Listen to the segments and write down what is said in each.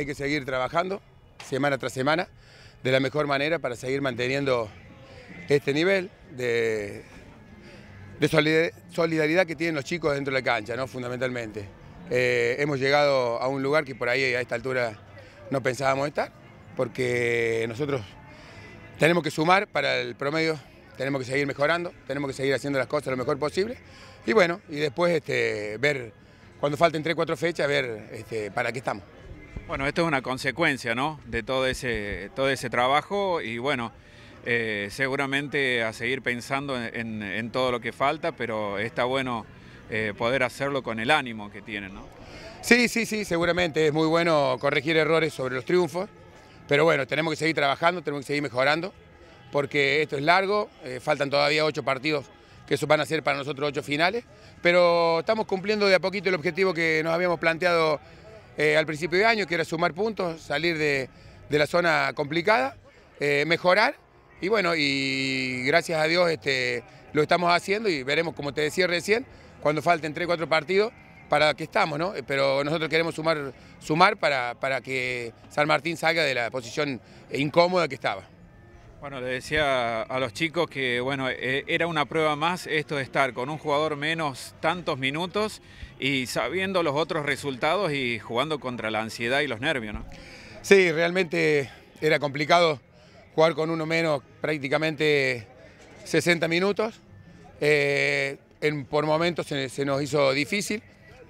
hay que seguir trabajando semana tras semana de la mejor manera para seguir manteniendo este nivel de, solidaridad que tienen los chicos dentro de la cancha, ¿no? fundamentalmente. Eh, hemos llegado a un lugar que por ahí a esta altura no pensábamos estar, porque nosotros tenemos que sumar para el promedio, tenemos que seguir mejorando, tenemos que seguir haciendo las cosas lo mejor posible, y bueno, y después este, ver, cuando falten 3-4 fechas, ver este, para qué estamos. Bueno, esto es una consecuencia de todo ese, todo ese trabajo y bueno, eh, seguramente a seguir pensando en, todo lo que falta, pero está bueno eh, poder hacerlo con el ánimo que tienen. Sí, sí, sí, seguramente es muy bueno corregir errores sobre los triunfos, pero bueno, tenemos que seguir trabajando, tenemos que seguir mejorando, porque esto es largo, eh, faltan todavía ocho partidos que eso van a ser para nosotros ocho finales, pero estamos cumpliendo de a poquito el objetivo que nos habíamos planteado eh, al principio de año, quiero sumar puntos, salir de, la zona complicada, eh, mejorar. Y bueno, y gracias a Dios este, lo estamos haciendo y veremos, como te decía recién, cuando falten o cuatro partidos, para que estamos, ¿no? Eh, pero nosotros queremos sumar, sumar para, para que San Martín salga de la posición incómoda que estaba. Bueno, le decía a los chicos que bueno, eh, era una prueba más esto de estar con un jugador menos tantos minutos y sabiendo los otros resultados y jugando contra la ansiedad y los nervios, ¿no? Sí, realmente era complicado jugar con uno menos prácticamente 60 minutos. Eh, por momentos se, nos hizo difícil,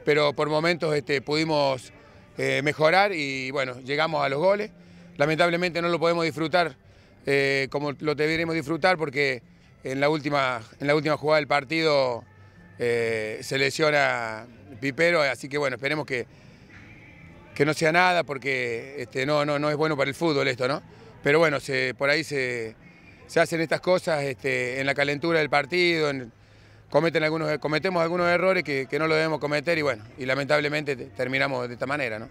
pero por momentos este, pudimos eh, mejorar y bueno, llegamos a los goles. Lamentablemente no lo podemos disfrutar eh, como lo deberemos disfrutar porque en la última, en la última jugada del partido eh, se lesiona Pipero, así que bueno, esperemos que, que no sea nada porque este, no, no, no es bueno para el fútbol esto, ¿no? Pero bueno, se, por ahí se, hacen estas cosas este, en la calentura del partido, cometen algunos, cometemos algunos errores que, que no lo debemos cometer y bueno, y lamentablemente terminamos de esta manera, ¿no?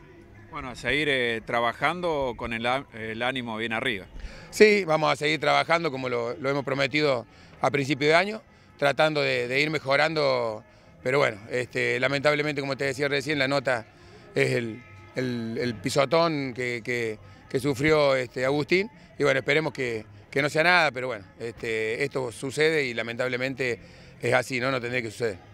Bueno, a seguir eh, trabajando con el, ánimo bien arriba. Sí, vamos a seguir trabajando como lo, hemos prometido a principio de año, tratando de, ir mejorando, pero bueno, este, lamentablemente, como te decía recién, la nota es el, pisotón que, sufrió este, Agustín, y bueno, esperemos que, no sea nada, pero bueno, este, esto sucede y lamentablemente es así, ¿no? No tendría que suceder.